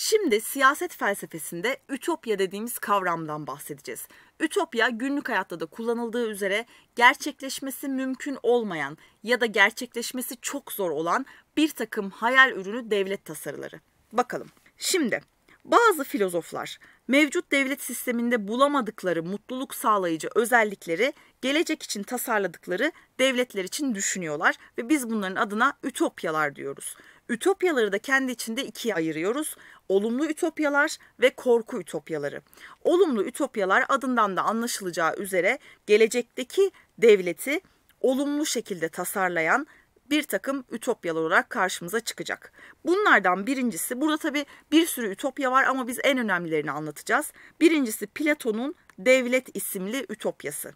Şimdi siyaset felsefesinde ütopya dediğimiz kavramdan bahsedeceğiz. Ütopya günlük hayatta da kullanıldığı üzere gerçekleşmesi mümkün olmayan ya da gerçekleşmesi çok zor olan bir takım hayal ürünü devlet tasarıları. Bakalım. Şimdi bazı filozoflar mevcut devlet sisteminde bulamadıkları mutluluk sağlayıcı özellikleri gelecek için tasarladıkları devletler için düşünüyorlar ve biz bunların adına ütopyalar diyoruz. Ütopyaları da kendi içinde ikiye ayırıyoruz. Olumlu ütopyalar ve korku ütopyaları. Olumlu ütopyalar adından da anlaşılacağı üzere gelecekteki devleti olumlu şekilde tasarlayan bir takım ütopyalar olarak karşımıza çıkacak. Bunlardan birincisi, burada tabii bir sürü ütopya var ama biz en önemlilerini anlatacağız. Birincisi Platon'un Devlet isimli ütopyası.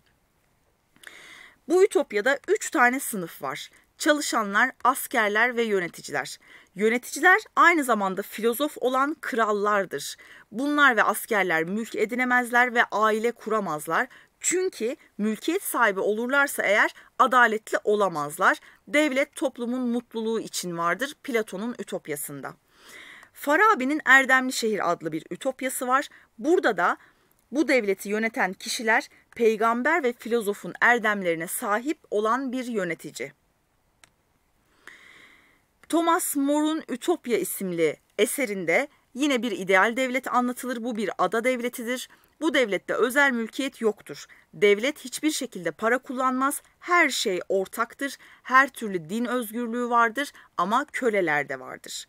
Bu ütopyada üç tane sınıf var çalışanlar, askerler ve yöneticiler. Yöneticiler aynı zamanda filozof olan krallardır. Bunlar ve askerler mülk edinemezler ve aile kuramazlar. Çünkü mülkiyet sahibi olurlarsa eğer adaletli olamazlar. Devlet toplumun mutluluğu için vardır Platon'un ütopyasında. Farabi'nin Erdemli Şehir adlı bir ütopyası var. Burada da bu devleti yöneten kişiler peygamber ve filozofun erdemlerine sahip olan bir yönetici. Thomas More'un Ütopya isimli eserinde yine bir ideal devlet anlatılır. Bu bir ada devletidir. Bu devlette özel mülkiyet yoktur. Devlet hiçbir şekilde para kullanmaz. Her şey ortaktır. Her türlü din özgürlüğü vardır ama köleler de vardır.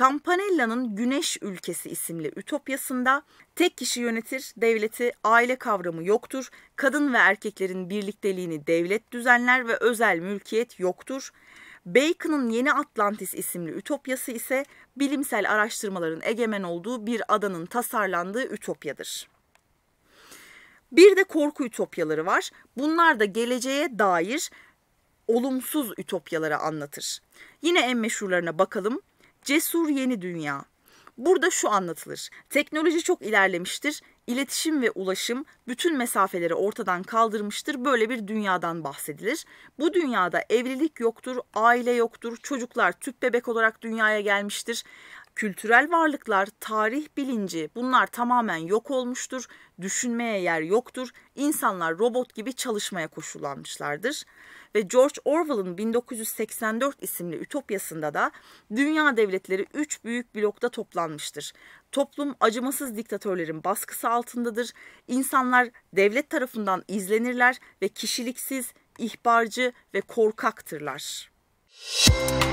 Campanella'nın Güneş Ülkesi isimli ütopyasında tek kişi yönetir devleti, aile kavramı yoktur, kadın ve erkeklerin birlikteliğini devlet düzenler ve özel mülkiyet yoktur. Bacon'ın Yeni Atlantis isimli ütopyası ise bilimsel araştırmaların egemen olduğu bir adanın tasarlandığı ütopyadır. Bir de korku ütopyaları var. Bunlar da geleceğe dair olumsuz ütopyaları anlatır. Yine en meşhurlarına bakalım. Cesur Yeni Dünya, Burada şu anlatılır. Teknoloji çok ilerlemiştir. İletişim ve ulaşım bütün mesafeleri ortadan kaldırmıştır. Böyle bir dünyadan bahsedilir. Bu dünyada evlilik yoktur, aile yoktur, çocuklar tüp bebek olarak dünyaya gelmiştir kültürel varlıklar, tarih bilinci bunlar tamamen yok olmuştur. Düşünmeye yer yoktur. İnsanlar robot gibi çalışmaya koşullanmışlardır. Ve George Orwell'ın 1984 isimli Ütopyasında da dünya devletleri üç büyük blokta toplanmıştır. Toplum acımasız diktatörlerin baskısı altındadır. İnsanlar devlet tarafından izlenirler ve kişiliksiz, ihbarcı ve korkaktırlar. Müzik